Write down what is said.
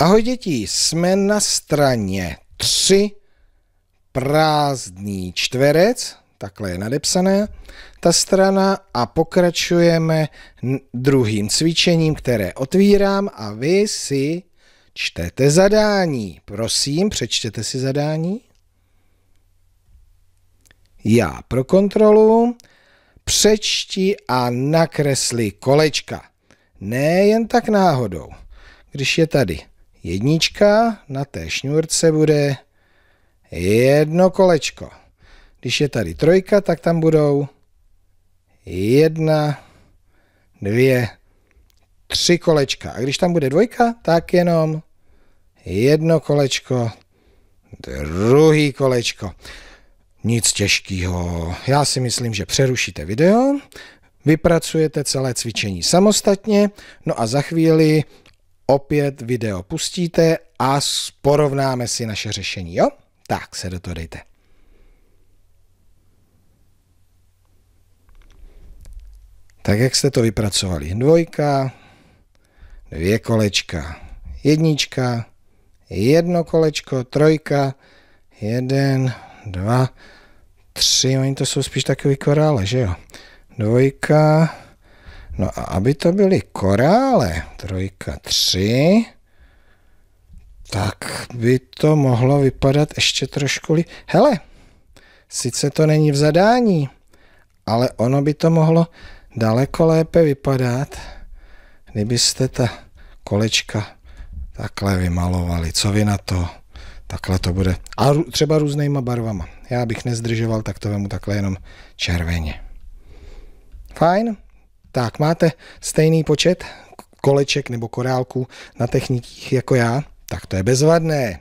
Ahoj děti, jsme na straně 3, prázdný čtverec, takhle je nadepsané ta strana a pokračujeme druhým cvičením, které otvírám a vy si čtete zadání. Prosím, přečtěte si zadání. Já pro kontrolu přečti a nakresli kolečka. Ne jen tak náhodou, když je tady jednička, na té šňůrce bude jedno kolečko. Když je tady trojka, tak tam budou jedna, dvě, tři kolečka. A když tam bude dvojka, tak jenom jedno kolečko, druhý kolečko. Nic těžkého. Já si myslím, že přerušíte video, vypracujete celé cvičení samostatně, no a za chvíli opět video pustíte a porovnáme si naše řešení, jo? Tak se do toho dejte. Tak jak jste to vypracovali? Dvojka, dvě kolečka, jednička, jedno kolečko, trojka, jeden, dva, tři, oni to jsou spíš takový korále, že jo? Dvojka, No a aby to byly korále, trojka, tři, tak by to mohlo vypadat ještě trošku líp. Hele, sice to není v zadání, ale ono by to mohlo daleko lépe vypadat, kdybyste ta kolečka takhle vymalovali. Co vy na to? Takhle to bude. A třeba různýma barvama. Já bych nezdržoval, tak to vemu takhle jenom červeně. Fajn, tak, máte stejný počet koleček nebo korálků na technikích jako já, tak to je bezvadné.